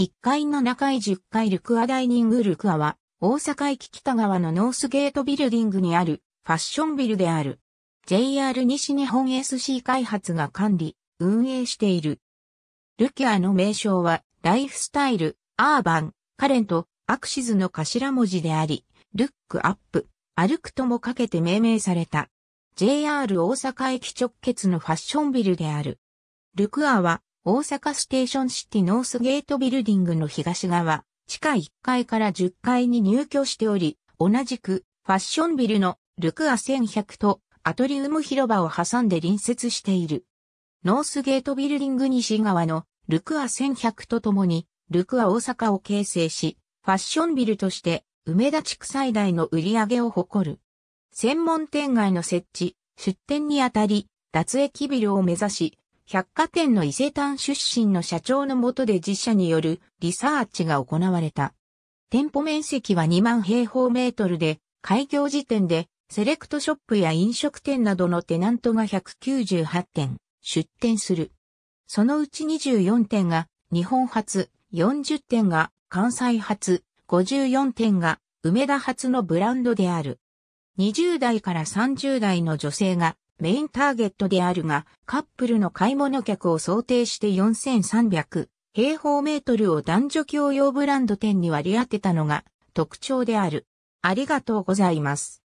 1階中階10階ルクアダイニングルクアは、大阪駅北側のノースゲートビルディングにあるファッションビルである。JR 西日本 SC 開発が管理、運営している。ルキアの名称は、ライフスタイル、アーバン、カレント、アクシズの頭文字であり、ルックアップ、歩くともかけて命名された。JR 大阪駅直結のファッションビルである。ルクアは大阪ステーションシティノースゲートビルディングの東側、地下1階から10階に入居しており、同じくファッションビルのルクア1100とアトリウム広場を挟んで隣接している。ノースゲートビルディング西側のルクア1100とともに、ルクア大阪を形成し、ファッションビルとして梅田地区最大の売り上げを誇る。専門店街の設置、出店にあたり、脱液ビルを目指し、百貨店の伊勢丹出身の社長のもとで実社によるリサーチが行われた。店舗面積は2万平方メートルで、開業時点でセレクトショップや飲食店などのテナントが198店出店する。そのうち24店が日本初、40店が関西発、54店が梅田発のブランドである。20代から30代の女性がメインターゲットであるが、カップルの買い物客を想定して4300平方メートルを男女共用ブランド店に割り当てたのが特徴である。ありがとうございます。